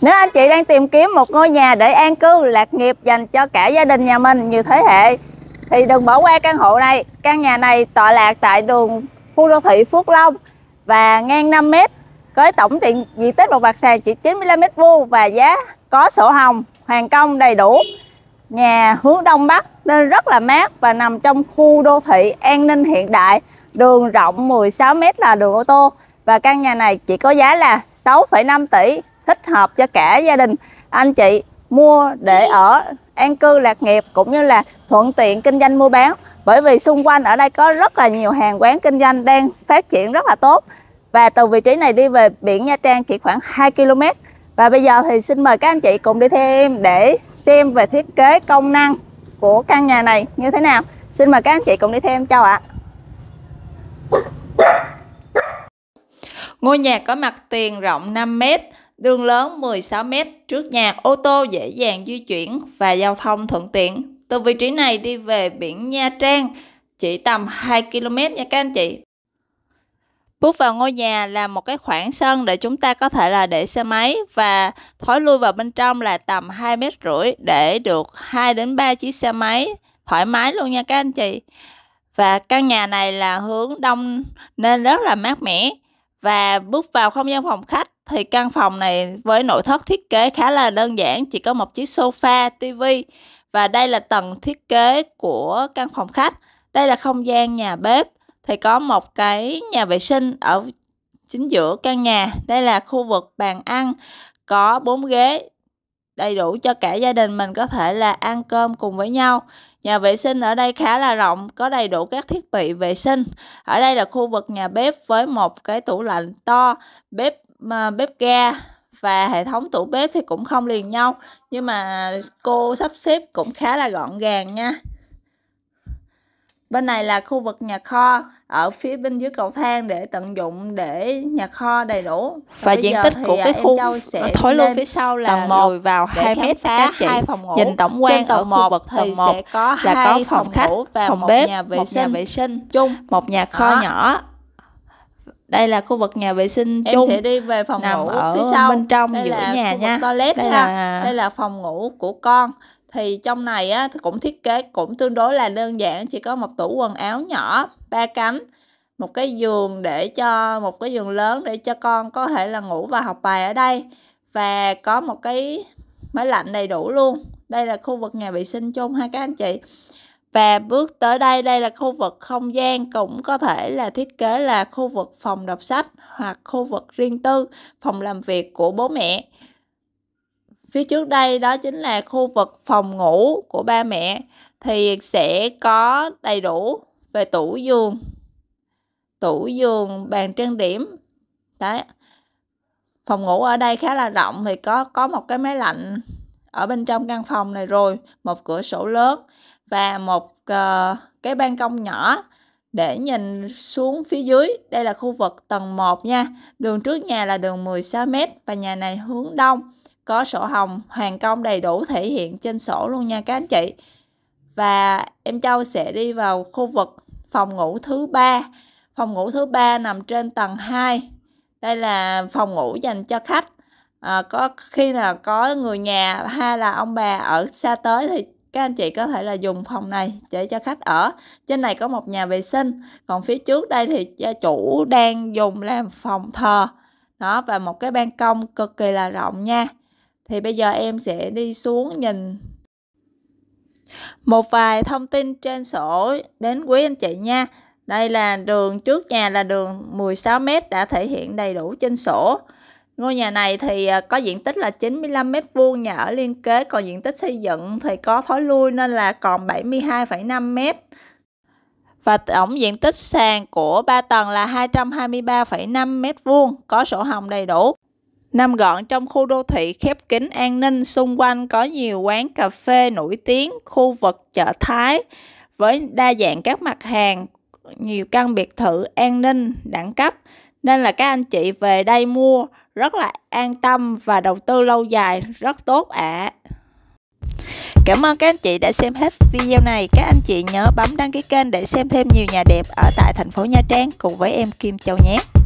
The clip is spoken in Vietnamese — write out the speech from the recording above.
Nếu anh chị đang tìm kiếm một ngôi nhà để an cư lạc nghiệp dành cho cả gia đình nhà mình nhiều thế hệ thì đừng bỏ qua căn hộ này. Căn nhà này tọa lạc tại đường khu đô thị Phước Long và ngang 5 m với tổng tiền diện tích một mặt sàn chỉ 95 m2 và giá có sổ hồng, hoàn công đầy đủ. Nhà hướng đông bắc nên rất là mát và nằm trong khu đô thị an ninh hiện đại. Đường rộng 16 m là đường ô tô và căn nhà này chỉ có giá là 6,5 tỷ thích hợp cho cả gia đình anh chị mua để ở an cư lạc nghiệp cũng như là thuận tiện kinh doanh mua bán bởi vì xung quanh ở đây có rất là nhiều hàng quán kinh doanh đang phát triển rất là tốt và từ vị trí này đi về biển Nha Trang chỉ khoảng 2 km và bây giờ thì xin mời các anh chị cùng đi theo em để xem về thiết kế công năng của căn nhà này như thế nào xin mời các anh chị cùng đi theo em chào ạ Ngôi nhà có mặt tiền rộng 5 mét đường lớn 16m trước nhà ô tô dễ dàng di chuyển và giao thông thuận tiện. Từ vị trí này đi về biển Nha Trang chỉ tầm 2 km nha các anh chị. Bước vào ngôi nhà là một cái khoảng sân để chúng ta có thể là để xe máy và thối lui vào bên trong là tầm 2 mét rưỡi để được 2 đến 3 chiếc xe máy thoải mái luôn nha các anh chị. Và căn nhà này là hướng đông nên rất là mát mẻ. Và bước vào không gian phòng khách thì căn phòng này với nội thất thiết kế khá là đơn giản, chỉ có một chiếc sofa, TV và đây là tầng thiết kế của căn phòng khách. Đây là không gian nhà bếp thì có một cái nhà vệ sinh ở chính giữa căn nhà. Đây là khu vực bàn ăn có bốn ghế đầy đủ cho cả gia đình mình có thể là ăn cơm cùng với nhau. Nhà vệ sinh ở đây khá là rộng, có đầy đủ các thiết bị vệ sinh. Ở đây là khu vực nhà bếp với một cái tủ lạnh to, bếp mà bếp ga và hệ thống tủ bếp thì cũng không liền nhau nhưng mà cô sắp xếp cũng khá là gọn gàng nha bên này là khu vực nhà kho ở phía bên dưới cầu thang để tận dụng để nhà kho đầy đủ và Bây diện tích của cái à, khu sẽ thối luôn phía sau là tầng một vào hai mét các hai phòng ngủ. nhìn tổng quan ở một bậc thì một sẽ có là có phòng, phòng khách và phòng một bếp nhà vệ một sinh, nhà vệ sinh chung một nhà kho Đó. nhỏ đây là khu vực nhà vệ sinh em chung sẽ đi về phòng nằm ngủ ở phía sau bên trong đây giữa là nhà khu nha toilet đây là đây là phòng ngủ của con thì trong này á cũng thiết kế cũng tương đối là đơn giản chỉ có một tủ quần áo nhỏ ba cánh một cái giường để cho một cái giường lớn để cho con có thể là ngủ và học bài ở đây và có một cái máy lạnh đầy đủ luôn đây là khu vực nhà vệ sinh chung ha các anh chị và bước tới đây đây là khu vực không gian cũng có thể là thiết kế là khu vực phòng đọc sách hoặc khu vực riêng tư phòng làm việc của bố mẹ phía trước đây đó chính là khu vực phòng ngủ của ba mẹ thì sẽ có đầy đủ về tủ giường tủ giường bàn trang điểm đấy phòng ngủ ở đây khá là rộng thì có có một cái máy lạnh ở bên trong căn phòng này rồi một cửa sổ lớn và một uh, cái ban công nhỏ để nhìn xuống phía dưới. Đây là khu vực tầng 1 nha. Đường trước nhà là đường 16m và nhà này hướng đông. Có sổ hồng hoàn công đầy đủ thể hiện trên sổ luôn nha các anh chị. Và em Châu sẽ đi vào khu vực phòng ngủ thứ ba. Phòng ngủ thứ ba nằm trên tầng 2. Đây là phòng ngủ dành cho khách. À, có khi nào có người nhà hay là ông bà ở xa tới thì các anh chị có thể là dùng phòng này để cho khách ở trên này có một nhà vệ sinh còn phía trước đây thì gia chủ đang dùng làm phòng thờ đó và một cái ban công cực kỳ là rộng nha thì bây giờ em sẽ đi xuống nhìn một vài thông tin trên sổ đến quý anh chị nha đây là đường trước nhà là đường 16m đã thể hiện đầy đủ trên sổ Ngôi nhà này thì à, có diện tích là 95 m vuông nhà ở liên kế, còn diện tích xây dựng thì có thối lui nên là còn 72,5m. Và tổng diện tích sàn của 3 tầng là 2235 m vuông có sổ hồng đầy đủ. Nằm gọn trong khu đô thị khép kín an ninh, xung quanh có nhiều quán cà phê nổi tiếng, khu vực chợ Thái với đa dạng các mặt hàng, nhiều căn biệt thự an ninh, đẳng cấp. Nên là các anh chị về đây mua rất là an tâm và đầu tư lâu dài rất tốt ạ. À. Cảm ơn các anh chị đã xem hết video này. Các anh chị nhớ bấm đăng ký kênh để xem thêm nhiều nhà đẹp ở tại thành phố Nha Trang cùng với em Kim Châu nhé.